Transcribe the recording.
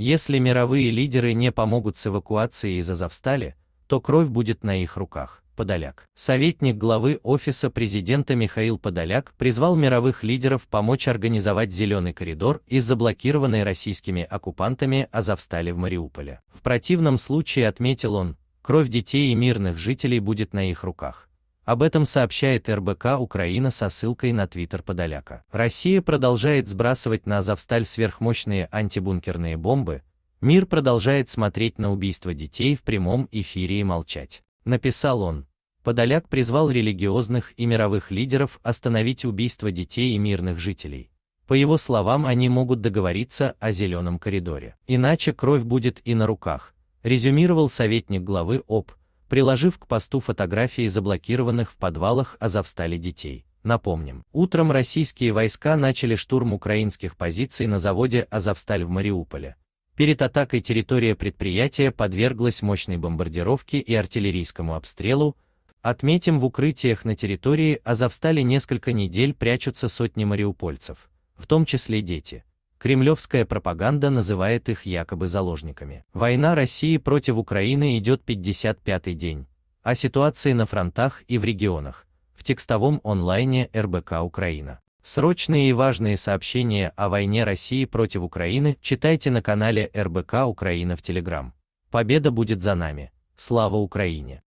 Если мировые лидеры не помогут с эвакуацией из Азовстали, то кровь будет на их руках. Подоляк. Советник главы Офиса президента Михаил Подоляк призвал мировых лидеров помочь организовать «зеленый коридор» из заблокированной российскими оккупантами Азовстали в Мариуполе. В противном случае, отметил он, кровь детей и мирных жителей будет на их руках. Об этом сообщает РБК Украина со ссылкой на твиттер Подоляка. Россия продолжает сбрасывать на Азовсталь сверхмощные антибункерные бомбы, мир продолжает смотреть на убийство детей в прямом эфире и молчать. Написал он. Подоляк призвал религиозных и мировых лидеров остановить убийство детей и мирных жителей. По его словам, они могут договориться о зеленом коридоре. Иначе кровь будет и на руках, резюмировал советник главы ОП, приложив к посту фотографии заблокированных в подвалах Азовстали детей. Напомним, утром российские войска начали штурм украинских позиций на заводе Азовсталь в Мариуполе. Перед атакой территория предприятия подверглась мощной бомбардировке и артиллерийскому обстрелу. Отметим, в укрытиях на территории Азовстали несколько недель прячутся сотни мариупольцев, в том числе дети. Кремлевская пропаганда называет их якобы заложниками. Война России против Украины идет 55-й день. О ситуации на фронтах и в регионах. В текстовом онлайне РБК Украина. Срочные и важные сообщения о войне России против Украины читайте на канале РБК Украина в Телеграм. Победа будет за нами. Слава Украине!